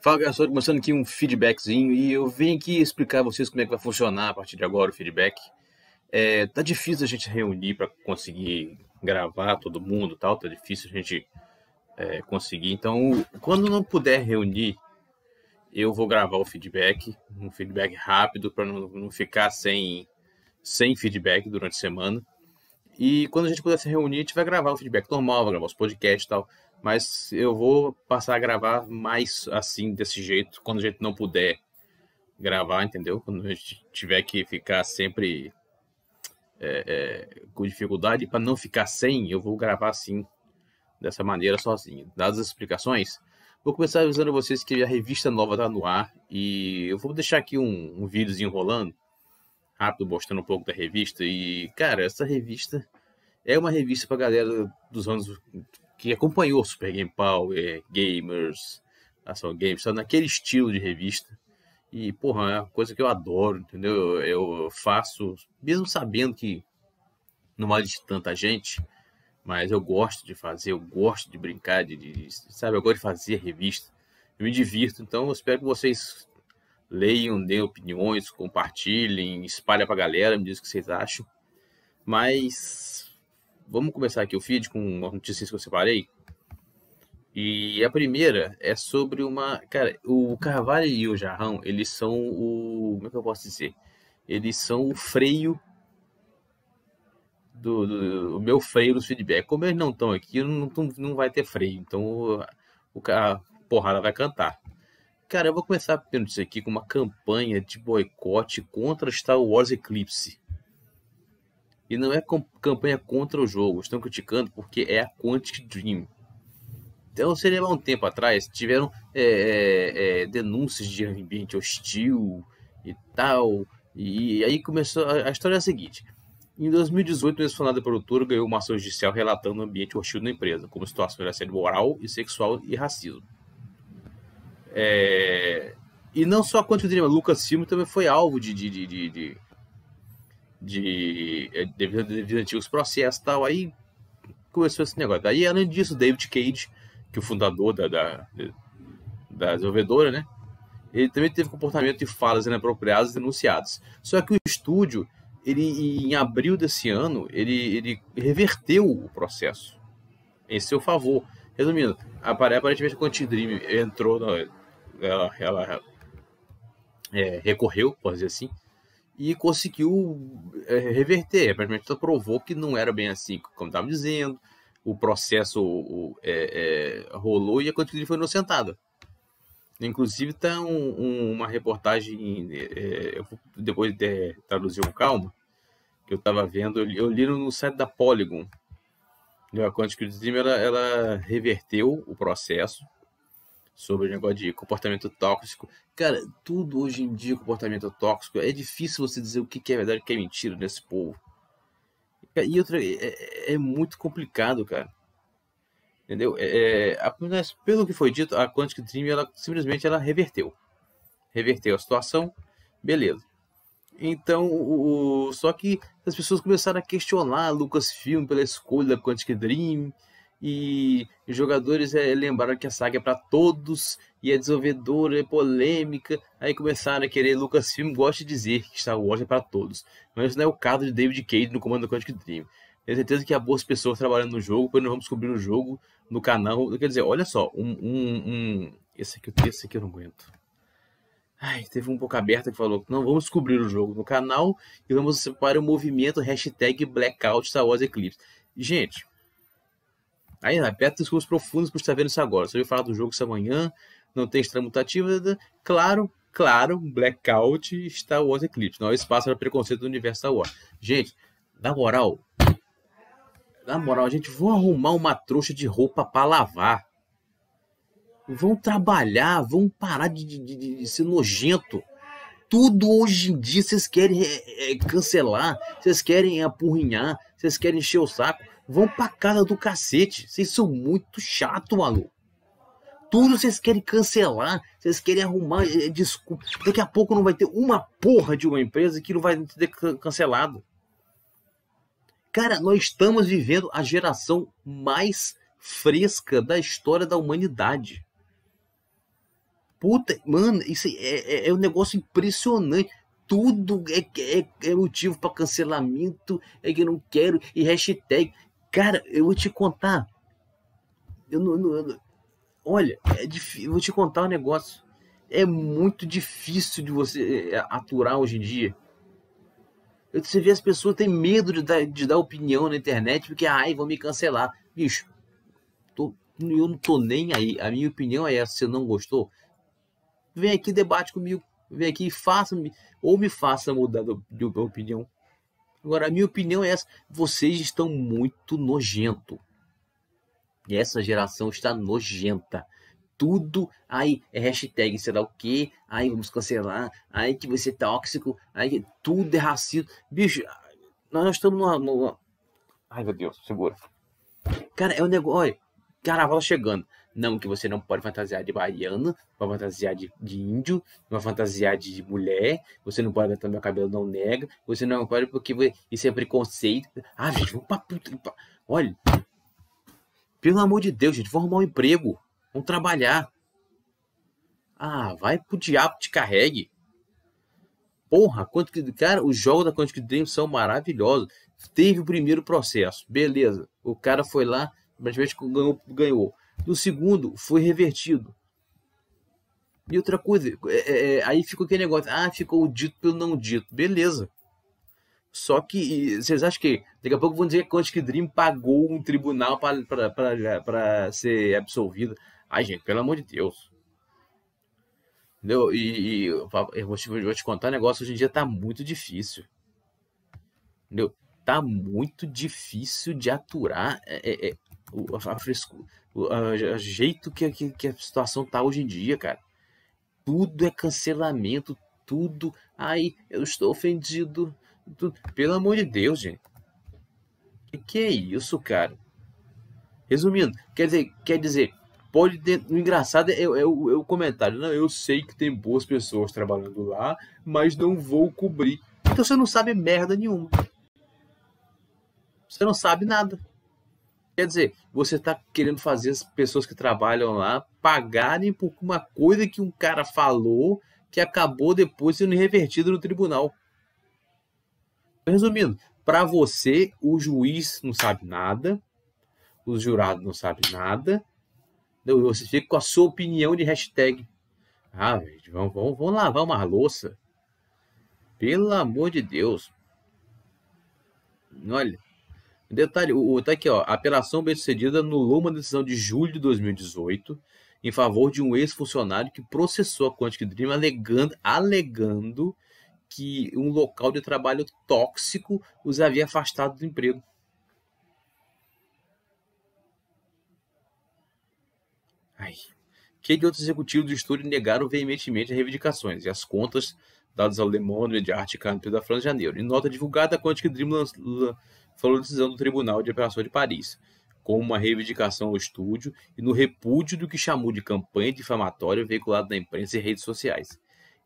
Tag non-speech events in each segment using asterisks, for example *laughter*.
Fala galera, estou começando aqui um feedbackzinho e eu vim aqui explicar a vocês como é que vai funcionar a partir de agora o feedback. É, tá difícil a gente reunir para conseguir gravar todo mundo tal, tá difícil a gente é, conseguir. Então, quando não puder reunir, eu vou gravar o feedback, um feedback rápido para não, não ficar sem, sem feedback durante a semana. E quando a gente puder se reunir, a gente vai gravar o feedback normal, vai gravar os podcasts e tal. Mas eu vou passar a gravar mais assim, desse jeito, quando a gente não puder gravar, entendeu? Quando a gente tiver que ficar sempre é, é, com dificuldade, para não ficar sem, eu vou gravar assim, dessa maneira, sozinho. Dadas as explicações, vou começar avisando vocês que a revista nova tá no ar e eu vou deixar aqui um, um enrolando. rolando rápido mostrando um pouco da revista. E, cara, essa revista é uma revista pra galera dos anos que acompanhou Super Game Power, é, Gamers, Ação Games, tá naquele estilo de revista. E, porra, é uma coisa que eu adoro, entendeu? Eu faço, mesmo sabendo que não vale de tanta gente, mas eu gosto de fazer, eu gosto de brincar, de, de sabe? Eu gosto de fazer revista, eu me divirto. Então, eu espero que vocês leiam, dêem opiniões, compartilhem, espalha para a galera, me diz o que vocês acham. Mas vamos começar aqui o feed com as notícias que eu separei. E a primeira é sobre uma. Cara, o Carvalho e o Jarrão, eles são o. Como é que eu posso dizer? Eles são o freio. Do, do o meu freio dos feedback. Como eles não estão aqui, não, não vai ter freio. Então o, o, a porrada vai cantar. Cara, eu vou começar pelo isso aqui com uma campanha de boicote contra Star Wars Eclipse. E não é campanha contra o jogo, estão criticando porque é a Quantic Dream. Então, se levar um tempo atrás, tiveram é, é, é denúncias de ambiente hostil e tal. E aí começou a, a história é a seguinte. Em 2018, o ex-funcionário da ganhou uma ação judicial relatando o ambiente hostil na empresa, como situação de assédio moral e sexual e racismo. É, e não só o Dream, Lucas Filme também foi alvo de, de, de, de, de, de, de, de, de antigos processos e tal. Aí começou esse negócio. Daí, além disso, David Cage, que é o fundador da, da, da desenvolvedora, né? Ele também teve comportamento de falas inapropriadas denunciadas. Só que o estúdio, ele, em abril desse ano, ele, ele reverteu o processo em seu favor. Resumindo, aparentemente o Dream entrou na, ela, ela é, recorreu, pode dizer assim, e conseguiu é, reverter. Aparentemente, provou que não era bem assim, como estava dizendo. O processo o, é, é, rolou e a quantidade foi inocentada. Inclusive, está um, um, uma reportagem. É, eu vou depois de, é, traduzir com calma, que eu estava vendo. Eu, eu li no site da Polygon. A Quantic Dream ela, ela reverteu o processo sobre o negócio de comportamento tóxico. Cara, tudo hoje em dia comportamento tóxico. É difícil você dizer o que é verdade e o que é mentira nesse povo. E outra, é, é, é muito complicado, cara. Entendeu? É, é, pelo que foi dito, a Quantic Dream, ela simplesmente ela reverteu. Reverteu a situação, beleza. Então, o, o só que as pessoas começaram a questionar Lucasfilm pela escolha da Quantic Dream e jogadores é, lembraram que a saga é para todos e é desenvolvedora, é polêmica. Aí começaram a querer. Lucasfilm gosta de dizer que Star Wars é para todos, mas isso não é o caso de David Cage no Comando Quantic Dream. Tenho certeza que há boas pessoas trabalhando no jogo, pois nós vamos descobrir o jogo no canal. Quer dizer, olha só, um, um, um. Esse aqui, esse aqui eu não aguento. Ai, teve um pouco aberto que falou: não, vamos descobrir o jogo no canal e vamos para o movimento hashtag Blackout Star Wars Eclipse. Gente, Aí, né, aperta os cursos profundos você está vendo isso agora. Você ouviu falar do jogo essa amanhã, não tem extramutativa. Claro, claro, Blackout, Star Wars Eclipse. Não é espaço para preconceito do universo Star Wars. Gente, na moral, na moral, gente, vão arrumar uma trouxa de roupa para lavar. Vão trabalhar, vão parar de, de, de, de ser nojento tudo hoje em dia vocês querem é, é, cancelar, vocês querem apurrinhar, vocês querem encher o saco. Vão pra casa do cacete. Vocês são muito chato, maluco. Tudo vocês querem cancelar, vocês querem arrumar é, desculpa. Daqui a pouco não vai ter uma porra de uma empresa que não vai ter cancelado. Cara, nós estamos vivendo a geração mais fresca da história da humanidade. Puta, mano, isso é, é, é um negócio impressionante. Tudo é, é, é motivo para cancelamento, é que eu não quero, e hashtag. Cara, eu vou te contar. Eu não, eu não, olha, é difícil, eu vou te contar um negócio. É muito difícil de você é, é, aturar hoje em dia. Você vê as pessoas têm medo de dar, de dar opinião na internet porque, ai, vão me cancelar. Bicho, tô, eu não tô nem aí. A minha opinião é essa. Se não gostou, vem aqui, debate comigo. Vem aqui e faça, ou me faça mudar de opinião Agora, a minha opinião é essa: vocês estão muito nojento. Essa geração está nojenta. Tudo, aí é hashtag, será o quê? Aí vamos cancelar, aí que você é tóxico, aí tudo é racismo. Bicho, nós estamos numa, numa... Ai meu Deus, segura. Cara, é um negócio. Olha, carnaval tá chegando. Não, que você não pode fantasiar de baiano, vai fantasiar de, de índio, vai fantasiar de mulher, você não pode também o cabelo não nega, você não pode porque isso é preconceito. Ah, gente, vamos pra puta. Pra... Olha, pelo amor de Deus, gente, vamos arrumar um emprego, vamos trabalhar. Ah, vai pro diabo, te carregue. Porra, quanto que. Cara, os jogos da Quantic Dream são maravilhosos. Teve o primeiro processo, beleza. O cara foi lá, praticamente ganhou. ganhou no segundo foi revertido. E outra coisa, é, é, é aí ficou aquele negócio, ah, ficou o dito pelo não dito, beleza. Só que vocês acham que daqui a pouco vão dizer que Quantic Dream pagou um tribunal para ser absolvido? Ai, gente, pelo amor de Deus. Entendeu? E, e eu, vou te, vou te contar um negócio, hoje em dia tá muito difícil. Entendeu? Tá muito difícil de aturar é, é, é a frescura o jeito que, que, que, a situação tá hoje em dia, cara. Tudo é cancelamento, tudo. Ai, eu estou ofendido. Tudo. Pelo amor de Deus, gente. Que, que é isso, cara? Resumindo, quer dizer, quer dizer pode ter. O engraçado é, é, é, o, é o comentário. Não, eu sei que tem boas pessoas trabalhando lá, mas não vou cobrir. Então você não sabe merda nenhuma. Você não sabe nada. Quer dizer, você está querendo fazer as pessoas que trabalham lá pagarem por uma coisa que um cara falou que acabou depois sendo revertido no tribunal. Resumindo, para você, o juiz não sabe nada, os jurados não sabem nada, né? você fica com a sua opinião de hashtag. Ah, gente, vamos, vamos, vamos lavar uma louça. Pelo amor de Deus. Olha, Detalhe, o, tá aqui, ó, apelação bem-sucedida anulou uma decisão de julho de 2018 em favor de um ex-funcionário que processou a Quantic Dream alegando, alegando que um local de trabalho tóxico os havia afastado do emprego. Ai. Que de outros executivos do estúdio negaram veementemente as reivindicações e as contas dadas ao Le Monde, Mediarte e Carne da França de Janeiro. Em nota divulgada, a Quantic Dream lançou falou decisão do Tribunal de Apelação de Paris, com uma reivindicação ao estúdio e no repúdio do que chamou de campanha difamatória veiculada na imprensa e redes sociais.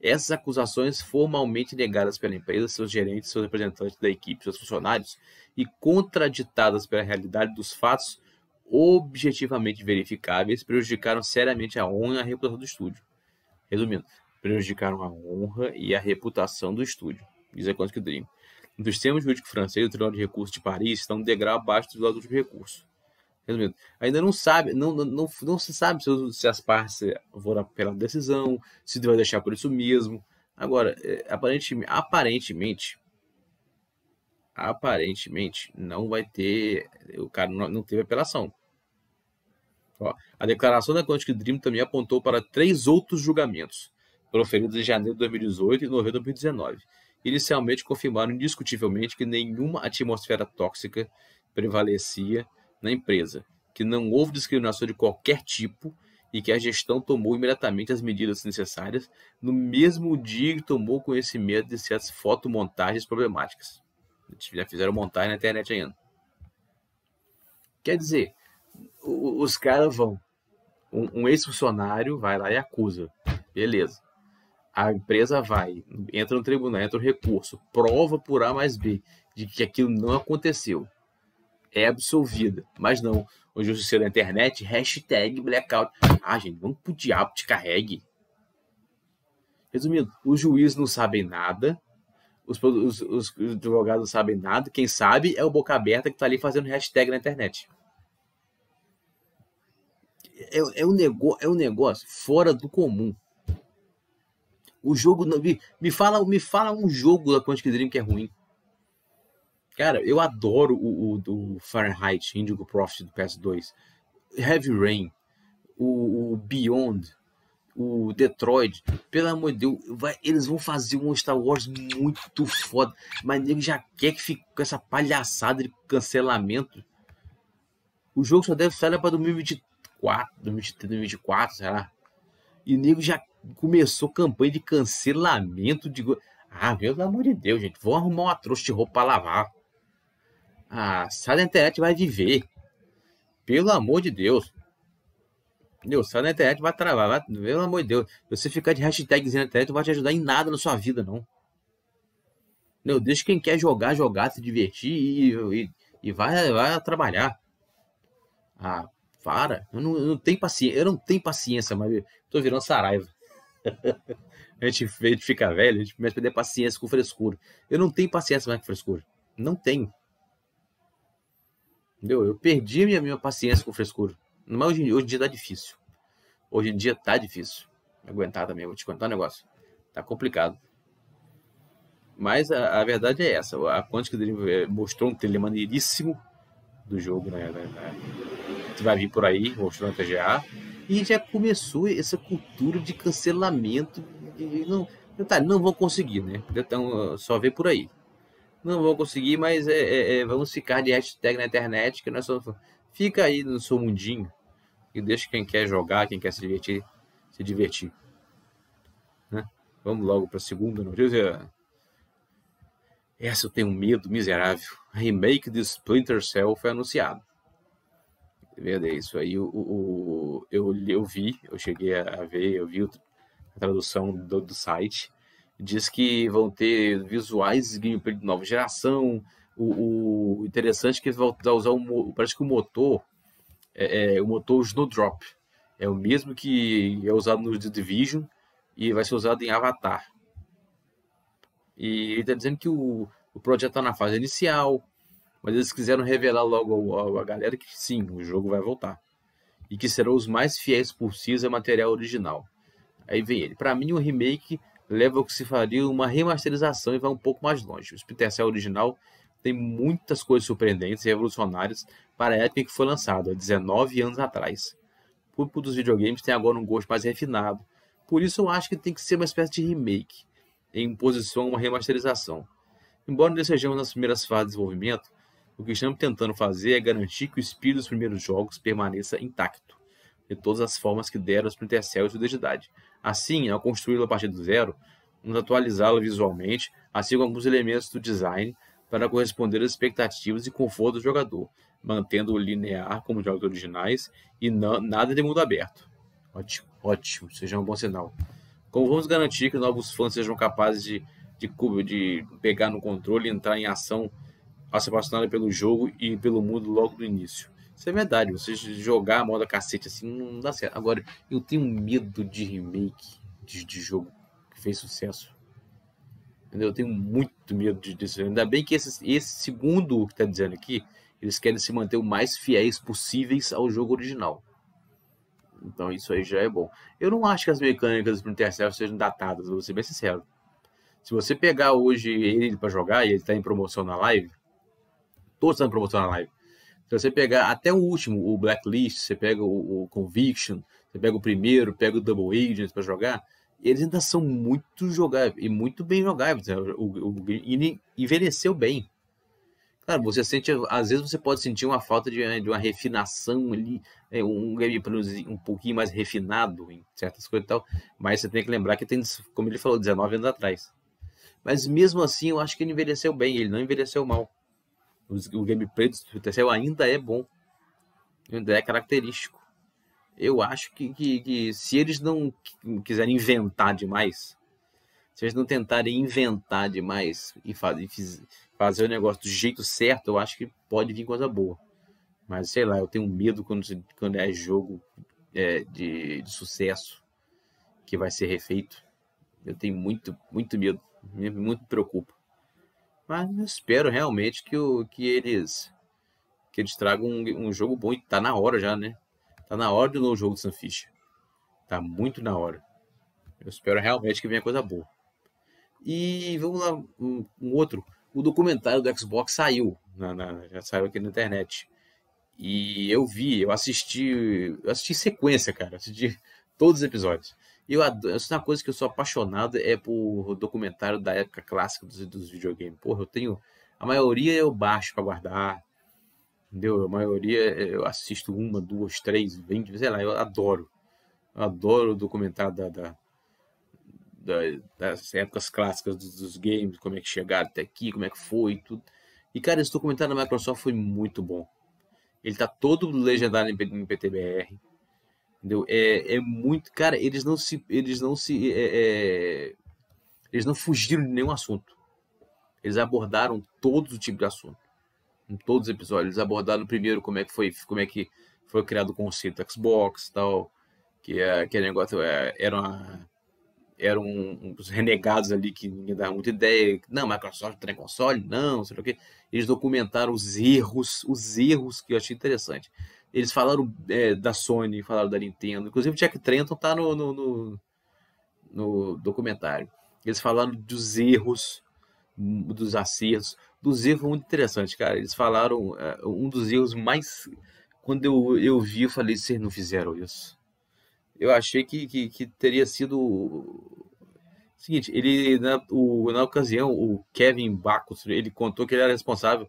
Essas acusações, formalmente negadas pela empresa, seus gerentes, seus representantes da equipe, seus funcionários, e contraditadas pela realidade dos fatos objetivamente verificáveis, prejudicaram seriamente a honra e a reputação do estúdio. Resumindo, prejudicaram a honra e a reputação do estúdio. Isso é quanto que o Dream do sistema jurídico francês, o Tribunal de Recursos de Paris está um degrau abaixo do Tribunal de Recursos. Resumindo, ainda não sabe, não, não, não, não se sabe se, se as partes eh, vão pela decisão, se vai deixar por isso mesmo. Agora, eh, aparentemente, aparentemente, aparentemente não vai ter, o cara não, não teve apelação. Ó, a declaração da Quantic Dream também apontou para três outros julgamentos, proferidos em janeiro de 2018 e novembro de 2019 inicialmente confirmaram indiscutivelmente que nenhuma atmosfera tóxica prevalecia na empresa, que não houve discriminação de qualquer tipo e que a gestão tomou imediatamente as medidas necessárias no mesmo dia que tomou conhecimento de certas fotomontagens problemáticas. Eles já fizeram montagem na internet ainda. Quer dizer, os caras vão. Um, um ex-funcionário vai lá e acusa. Beleza a empresa vai, entra no tribunal, entra o recurso, prova por A mais B de que aquilo não aconteceu. É absolvida. Mas não. O justiça da internet, hashtag blackout. Ah, gente, vamos pro diabo te carregue. Resumindo, os juízes não sabem nada, os, os, os advogados não sabem nada, quem sabe é o boca aberta que tá ali fazendo hashtag na internet. É, é, um, negócio, é um negócio fora do comum. O jogo não, me, me fala, me fala um jogo da Quantic Dream que é ruim. Cara, eu adoro o, o do Fahrenheit, Indigo Profit do PS2, Heavy Rain, o, o, Beyond, o Detroit. Pelo amor de Deus, vai, eles vão fazer um Star Wars muito foda, mas nego já quer que fique com essa palhaçada de cancelamento. O jogo só deve sair para 2024, 2023, 2024, sei lá. E nego já começou campanha de cancelamento de. Ah, pelo amor de Deus, gente. vou arrumar uma trouxa de roupa pra lavar. Ah, sai da internet vai viver. Pelo amor de Deus. Deus, sai da internet vai travar. Vai... Pelo amor de Deus. Você ficar de hashtag na internet não vai te ajudar em nada na sua vida, não. Meu, deixa quem quer jogar, jogar, se divertir e, e, e vai, vai trabalhar. Ah, para. Eu não, eu não tenho paciência. Eu não tenho paciência, mas tô virando Saraiva a, gente, a gente fica velho, a gente começa a perder paciência com frescura. Eu não tenho paciência mais com frescura. Não tenho. Entendeu? Eu perdi minha, minha paciência com frescura. Mas hoje, hoje em dia tá difícil. Hoje em dia tá difícil. Aguentar também, vou te contar um negócio. Tá complicado. Mas a, a verdade é essa. A Quantic eh, mostrou um tele maneiríssimo do jogo, né? né, Que vai vir por aí, mostrou na TGA e já começou essa cultura de cancelamento. E não, tá, não vão conseguir, né? Então, só vê por aí. Não vão conseguir, mas é, é, é, vamos ficar de hashtag na internet, que nós só fica aí no seu mundinho e deixa quem quer jogar, quem quer se divertir, se divertir. Né? Vamos logo para a segunda notícia. Essa eu tenho medo miserável. Remake de Splinter Cell foi anunciado. Verdade, isso aí. o, o eu, eu, vi, eu cheguei a ver, eu vi a tradução do, do site, diz que vão ter visuais gameplay de nova geração. O, o interessante é que eles vão usar o, parece que o motor, é, é, o motor Snowdrop, é o mesmo que é usado no The Division e vai ser usado em Avatar. E ele está dizendo que o, o projeto está na fase inicial, mas eles quiseram revelar logo a, a galera que sim, o jogo vai voltar e que serão os mais fiéis possíveis ao material original. Aí vem ele. Para mim, o remake leva ao que se faria uma remasterização e vai um pouco mais longe. O Splinter Cell original tem muitas coisas surpreendentes e revolucionárias para a época em que foi lançado, há 19 anos atrás. O público dos videogames tem agora um gosto mais refinado, por isso eu acho que tem que ser uma espécie de remake, em posição a uma remasterização. Embora não sejamos nas primeiras fases de desenvolvimento, o que estamos tentando fazer é garantir que o espírito dos primeiros jogos permaneça intacto, de todas as formas que deram os Splinter e sua identidade. Assim, ao construí-lo a partir do zero, vamos atualizá-lo visualmente, assim como alguns elementos do design, para corresponder às expectativas e conforto do jogador, mantendo-o linear como jogos originais e nada de mundo aberto. Ótimo, ótimo, seja um bom sinal. Como vamos garantir que novos fãs sejam capazes de, de, de pegar no controle e entrar em ação a se pelo jogo e pelo mundo logo do início. Isso é verdade, você jogar a moda cacete assim não dá certo. Agora, eu tenho medo de remake de, de jogo que fez sucesso. Entendeu? Eu tenho muito medo disso. Ainda bem que esse, esse segundo que está dizendo aqui, eles querem se manter o mais fiéis possíveis ao jogo original. Então isso aí já é bom. Eu não acho que as mecânicas do Intercept sejam datadas, vou ser bem sincero. Se você pegar hoje ele para jogar, e ele está em promoção na live, todos estão promocionando a live. Se você pegar até o último, o Blacklist, você pega o, o Conviction, você pega o primeiro, pega o Double Agents para jogar, eles ainda são muito jogáveis e muito bem jogáveis. Né? O, o, ele envelheceu bem. Claro, você sente, às vezes você pode sentir uma falta de, de uma refinação ali, é, um gameplay um pouquinho mais refinado em certas coisas e tal, mas você tem que lembrar que tem, como ele falou, 19 anos atrás. Mas mesmo assim, eu acho que ele envelheceu bem, ele não envelheceu mal o gameplay do Street ainda é bom. Ainda é característico. Eu acho que, que, que, se eles não quiserem inventar demais, se eles não tentarem inventar demais e, faz, e fiz, fazer o negócio do jeito certo, eu acho que pode vir coisa boa. Mas sei lá, eu tenho medo quando, quando é jogo é, de, de sucesso que vai ser refeito. Eu tenho muito, muito medo. Me, muito me preocupa. Mas eu espero realmente que, o, que eles que eles tragam um, um jogo bom e tá na hora já, né? Tá na hora do novo jogo do Sunfish. Tá muito na hora. Eu espero realmente que venha coisa boa. E vamos lá, um, um outro. O documentário do Xbox saiu, na, na, já saiu aqui na internet. E eu vi, eu assisti, eu assisti sequência, cara. Assisti todos os episódios. Eu adoro, é uma coisa que eu sou apaixonado é por documentário da época clássica dos, dos videogames. Porra, eu tenho a maioria eu baixo para guardar. Entendeu? A maioria eu assisto uma, duas, três, vinte, sei lá, eu adoro. Eu adoro o documentário da, da das épocas clássicas dos, dos, games, como é que chegaram até aqui, como é que foi e tudo. E, cara, esse documentário da Microsoft foi muito bom. Ele tá todo legendado em, em PTBR entendeu? É, é muito, cara, eles não se, eles não se, é, é, é eles não fugiram de nenhum assunto. Eles abordaram todo o tipo de assunto, em todos os episódios. Eles abordaram primeiro como é que foi, como é que foi criado o conceito Xbox, tal, que é, negócio é, era uma, eram uns renegados ali que ninguém dava muita ideia. Não, Microsoft tem é console, não, sei lá o quê. Eles documentaram os erros, os erros que eu achei interessante. Eles falaram é, da Sony, falaram da Nintendo. Inclusive, o Jack Trenton tá no, no, no, no documentário. Eles falaram dos erros, dos acertos. Dos erros muito interessante, cara. Eles falaram. É, um dos erros mais. Quando eu, eu vi, eu falei: vocês não fizeram isso. Eu achei que, que, que teria sido Seguinte, ele na, o, na ocasião, o Kevin Bacos, ele contou que ele era responsável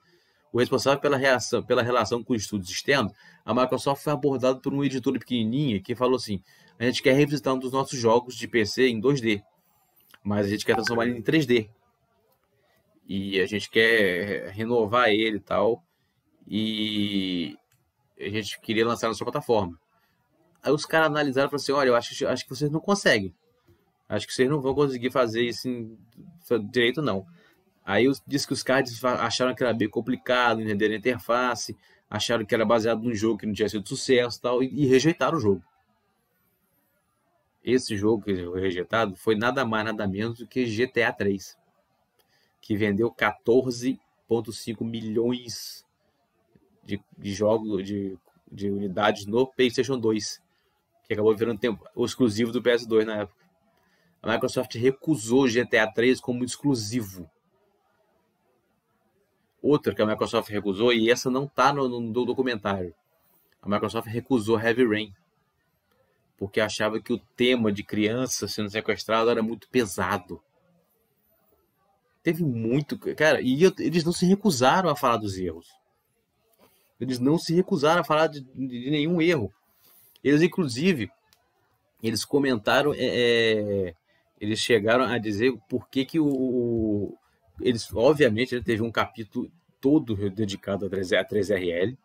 o responsável pela, reação, pela relação com estudos externos, a Microsoft foi abordado por um editor pequenininha que falou assim: a gente quer revisitar um dos nossos jogos de PC em 2D, mas a gente quer transformar ele em 3D. E a gente quer renovar ele e tal. E a gente queria lançar na sua plataforma. Aí os caras analisaram e falaram assim: olha, eu acho, acho que vocês não conseguem. Acho que vocês não vão conseguir fazer isso direito, não. Aí disse que os caras acharam que era bem complicado, entenderam a interface, acharam que era baseado num jogo que não tinha sido sucesso tal, e, e rejeitaram o jogo. Esse jogo que foi rejeitado foi nada mais, nada menos do que GTA 3, que vendeu 14,5 milhões de, de jogos, de, de unidades no PlayStation 2, que acabou virando tempo, o exclusivo do PS2 na época. A Microsoft recusou o GTA 3 como exclusivo outra que a Microsoft recusou, e essa não está no, no documentário. A Microsoft recusou Heavy Rain, porque achava que o tema de criança sendo sequestrado era muito pesado. Teve muito. Cara, e eu, eles não se recusaram a falar dos erros. Eles não se recusaram a falar de, de nenhum erro. Eles, inclusive, eles comentaram, é, é, eles chegaram a dizer por que, que o, eles, obviamente, ele né, teve um capítulo todo dedicado a 3RL,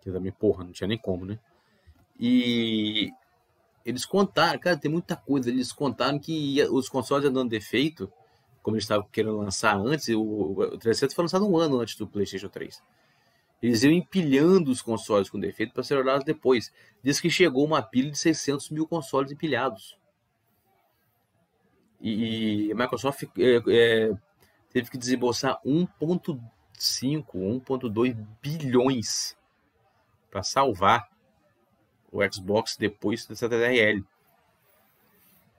que também, porra, não tinha nem como, né? E eles contaram, cara, tem muita coisa. Eles contaram que ia, os consoles andando defeito, como eles estavam querendo lançar antes, o, o 300 foi lançado um ano antes do PlayStation 3. Eles iam empilhando os consoles com defeito para ser olhados depois. Diz que chegou uma pilha de 600 mil consoles empilhados. E, a Microsoft é, é, teve que desembolsar 1,5, 1,2 bilhões para salvar o Xbox depois dessa TRL.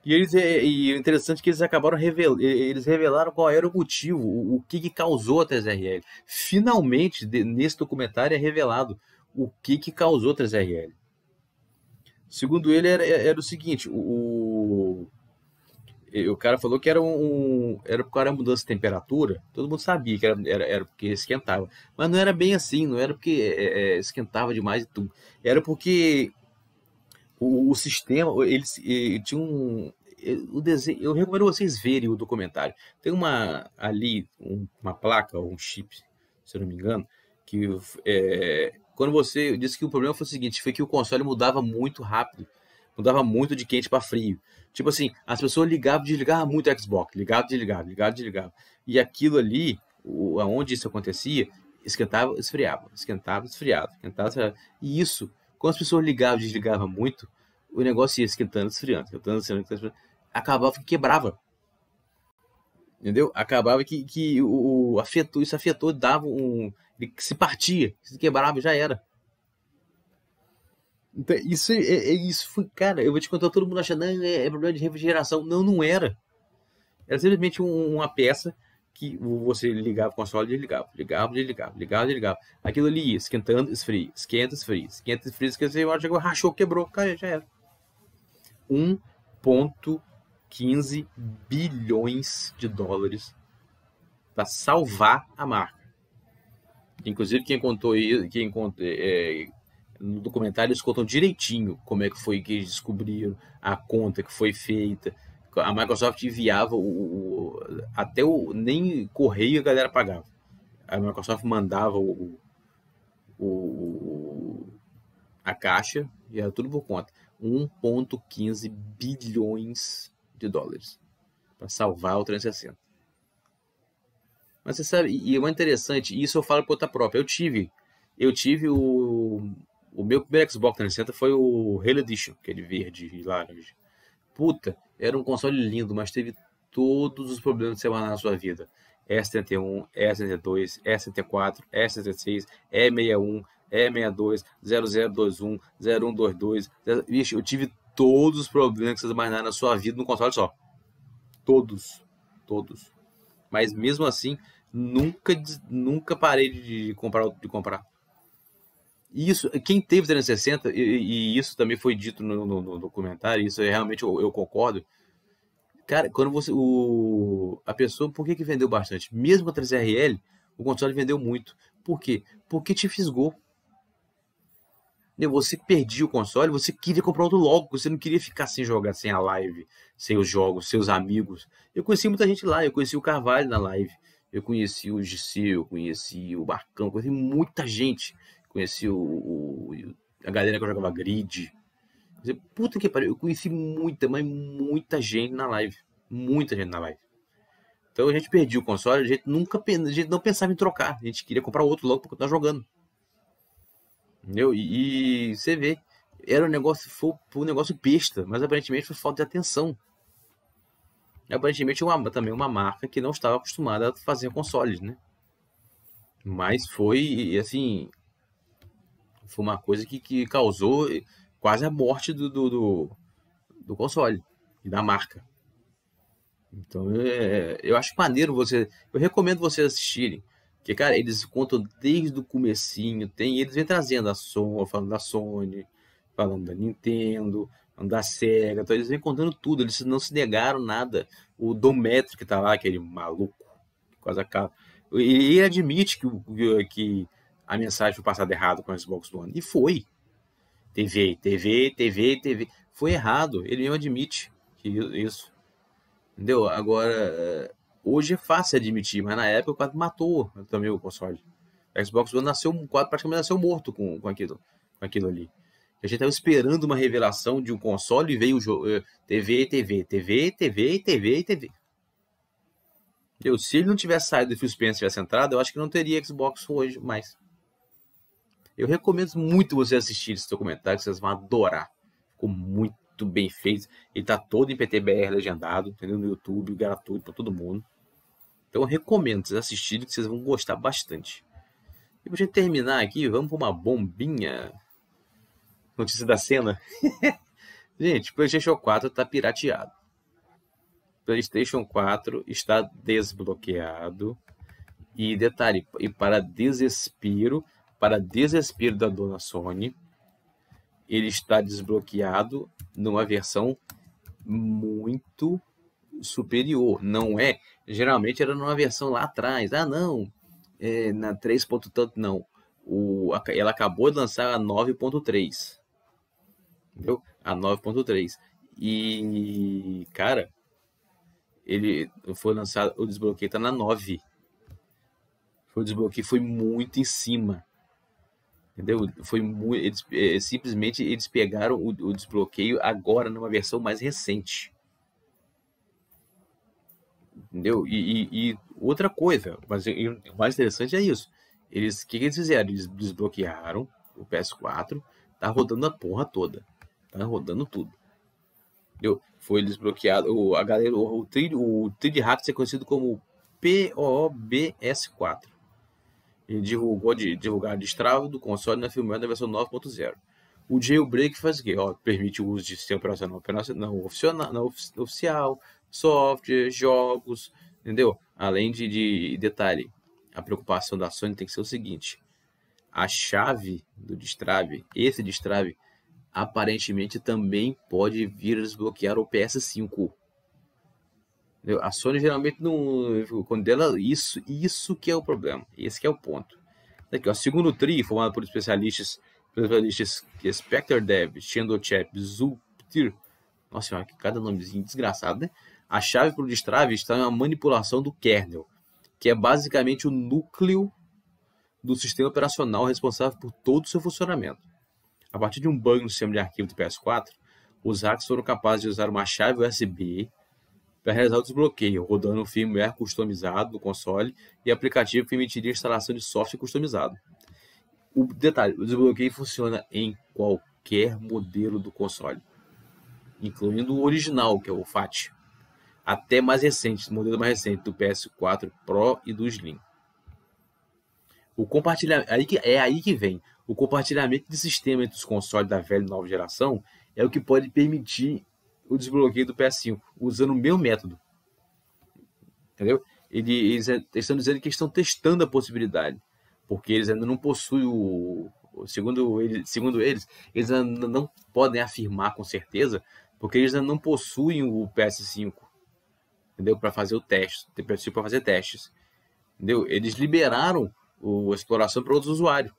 E, eles, e é interessante que eles acabaram revelando, eles revelaram qual era o motivo, o, o que, que, causou a 3RL. Finalmente, de, nesse documentário é revelado o que, que causou a 3RL. Segundo ele, era, era o seguinte: o, o cara falou que era um, era porque era mudança de temperatura. Todo mundo sabia que era, era, era porque esquentava, mas não era bem assim. Não era porque é, é, é esquentava demais e tudo. Era porque o, o sistema ele, ele, tinha um o desenho. Eu recomendo vocês verem o documentário. Tem uma ali um, uma placa ou um chip, se eu não me engano, que é, quando você disse que o problema foi o seguinte, foi que o console mudava muito rápido mudava muito de quente para frio. Tipo assim, as pessoas ligavam e desligavam muito o Xbox, ligavam e desligavam, ligavam E aquilo ali, o, aonde isso acontecia, esquentava, esfriava, esquentava, esfriava, esquentava, esfriava. E isso, quando as pessoas ligavam e desligavam muito, o negócio ia esquentando, esfriando, esquentando, esfriando, esfriando acabava que quebrava. Entendeu? Acabava que, que o, afetou, isso afetou, dava um. Ele se partia, se quebrava, já era. Então, isso, é, é, é, isso foi, cara, eu vou te contar, todo mundo acha, não, é, é problema de refrigeração. Não, não era. Era simplesmente um, uma peça que você ligava o console, desligava, ligava, desligava, ligava, desligava. Aquilo ali ia esquentando, esfria, esquenta, esfria, esquenta, esfria, esquenta, e chegou, rachou, quebrou, caiu, já era. 1.15 bilhões de dólares para salvar a marca. Inclusive, quem contou isso, quem contou, é, no documentário eles contam direitinho como é que foi que eles descobriram a conta que foi feita. A Microsoft enviava o, o até o nem correio a galera pagava. A Microsoft mandava o, o a caixa e era tudo por conta. 1.15 bilhões de dólares para salvar o 360. Mas você sabe, e é interessante, isso eu falo por conta própria. Eu tive, eu tive o o meu primeiro Xbox 360 foi o Halo Edition, aquele verde e laranja. Puta, era um console lindo, mas teve todos os problemas que você na sua vida. s 71 s 72 s 74 S36, E61, E62, 0021, 0122. Vixe, eu tive todos os problemas que vocês imaginaram na sua vida no console só. Todos. Todos. Mas mesmo assim, nunca, nunca parei de comprar. De comprar isso, quem teve 360, e, e isso também foi dito no, no, no documentário, isso é, realmente eu, eu, concordo. Cara, quando você. O, a pessoa, por que, que vendeu bastante? Mesmo com a 3RL, o console vendeu muito. Por quê? Porque te fisgou. Né, você perdia o console, você queria comprar outro logo, você não queria ficar sem jogar, sem a live, sem os jogos, seus amigos. Eu conheci muita gente lá, eu conheci o Carvalho na live, eu conheci o GC, eu conheci o Barcão, conheci muita gente Conheci o, o a galera que eu jogava grid. Puta que pariu, eu conheci muita, mas muita gente na live. Muita gente na live. Então a gente perdeu o console, a gente nunca a gente não pensava em trocar. A gente queria comprar outro logo porque tá jogando. Entendeu? E, e você vê, era um negócio, foi um negócio besta, mas aparentemente foi falta de atenção. Aparentemente uma, também uma marca que não estava acostumada a fazer consoles, né? Mas foi, assim, foi uma coisa que, que causou eh, quase a morte do, do, do, do console e da marca. Então, é, é eu acho maneiro você. Eu recomendo vocês assistirem. Porque, cara, eles contam desde o comecinho, tem, eles vêm trazendo a Sony, falando da Sony, falando da Nintendo, falando da SEGA, então eles vêm contando tudo, eles não se negaram nada. O Metro que tá lá, aquele maluco, quase acaba. E ele admite que, que, a mensagem foi passada errado com o Xbox One. E foi. TV, TV, TV, TV. Foi errado. Ele mesmo admite que isso. Entendeu? Agora, eh, hoje é fácil admitir, mas na época o quadro matou também o console. O Xbox One nasceu, o quadro praticamente nasceu morto com, com, aquilo, com aquilo ali. A gente estava esperando uma revelação de um console e veio o jogo. Eh, TV, TV, TV, TV, TV, TV. Entendeu? Se ele não tivesse saído e o Phil Spencer tivesse entrado, eu acho que não teria Xbox hoje mais. Eu recomendo muito você assistir esse documentário, vocês vão adorar. Ficou muito bem feito. Ele está todo em PTBR legendado, entendeu? No YouTube, gratuito para todo mundo. Então eu recomendo vocês assistirem, que vocês vão gostar bastante. E pra gente terminar aqui, vamos para uma bombinha. Notícia da cena. *laughs* gente, o PlayStation 4 está pirateado. PlayStation 4 está desbloqueado. E detalhe, e para desespero para desespero da dona Sony, ele está desbloqueado numa versão muito superior. Não é. Geralmente era numa versão lá atrás. Ah, não. É, na 3. tanto, não. O, ela acabou de lançar a 9.3. Entendeu? A 9.3. E, cara, ele foi lançado. O desbloqueio tá na 9. O desbloqueio, foi muito em cima. Entendeu? Foi muito, eles, é, simplesmente eles pegaram o, o desbloqueio agora numa versão mais recente entendeu? E, e, e, outra coisa, mas e, o mais interessante é isso. Eles, o que, que, eles fizeram? Eles desbloquearam o PS4, tá rodando a porra toda, tá rodando tudo. Entendeu? Foi desbloqueado, o, a galera, o, o, o, o, o Trid Hack é conhecido como POBS4. Ele divulgou de divulgar destravo do console na firmware da versão 9.0. O jailbreak faz o quê? Ó, permite o uso de sistema operacional não oficial, não oficial software, jogos, entendeu? Além de, de detalhe, a preocupação da Sony tem que ser o seguinte: a chave do destrave, esse destrave, aparentemente também pode vir a desbloquear o PS5. A Sony geralmente não condena isso, isso que é o problema. Esse que é o ponto. Tá aqui, ó, segundo tri, formado por especialistas, especialistas Spectre Dev, Chandochep, Zulptir, nossa senhora, que cada nomezinho desgraçado, né? A chave para o destrave está na manipulação do kernel, que é basicamente o núcleo do sistema operacional responsável por todo o seu funcionamento. A partir de um bug no sistema de arquivo do PS4, os hackers foram capazes de usar uma chave USB para realizar o desbloqueio, rodando o firmware customizado do console e aplicativo que permitiria a instalação de software customizado. O detalhe, o desbloqueio funciona em qualquer modelo do console, incluindo o original, que é o FAT, até mais recente, o modelo mais recente do PS4 Pro e do Slim. O compartilhamento, aí que, é aí que vem. O compartilhamento de sistema entre os consoles da velha e nova geração é o que pode permitir o desbloqueio do PS5, usando o meu método. Entendeu? Eles, é, eles estão dizendo que estão testando a possibilidade, porque eles ainda não possuem o. Segundo, segundo eles, eles ainda não podem afirmar com certeza, porque eles ainda não possuem o PS5, entendeu? Para fazer o teste, para fazer testes, entendeu? Eles liberaram a exploração para outros usuários,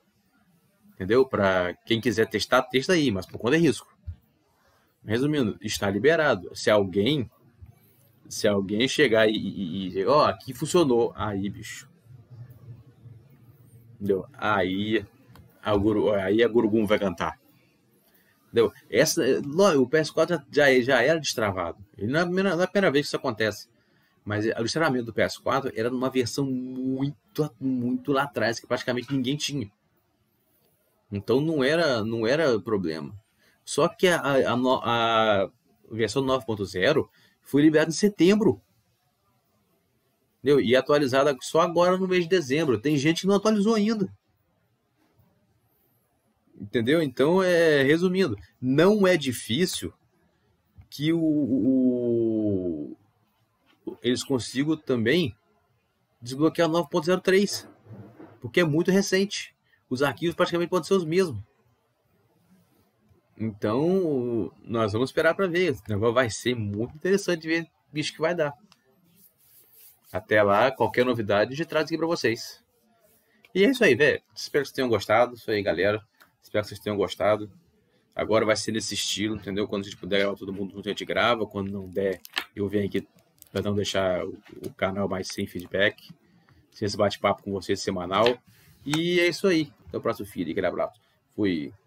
entendeu? Para quem quiser testar, testa aí, mas por conta é risco. Resumindo, está liberado. Se alguém se alguém chegar e, ó, oh, aqui funcionou, aí, bicho. Entendeu? Aí a, Guru, aí a Gurugum vai cantar. Entendeu? Essa, o PS4 já, já era destravado. E não é, não é a primeira vez que isso acontece. Mas o destravamento do PS4 era numa versão muito, muito lá atrás, que praticamente ninguém tinha. Então não era, não era problema. Só que a, a, a versão 9.0 foi liberada em setembro. Entendeu? E atualizada só agora no mês de dezembro. Tem gente que não atualizou ainda. Entendeu? Então, é, resumindo, não é difícil que o, o eles consigam também desbloquear 9.03, porque é muito recente. Os arquivos praticamente podem ser os mesmos. Então, nós vamos esperar para ver. O negócio vai ser muito interessante ver o bicho que vai dar. Até lá, qualquer novidade, a gente traz aqui para vocês. E é isso aí, velho. Espero que vocês tenham gostado. Isso aí, galera. Espero que vocês tenham gostado. Agora vai ser nesse estilo, entendeu? Quando a gente puder todo mundo junto, a gente grava. Quando não der, eu venho aqui para não deixar o canal mais sem feedback. Sem esse bate-papo com vocês semanal. E é isso aí. Até o próximo vídeo. Aquele abraço. Fui.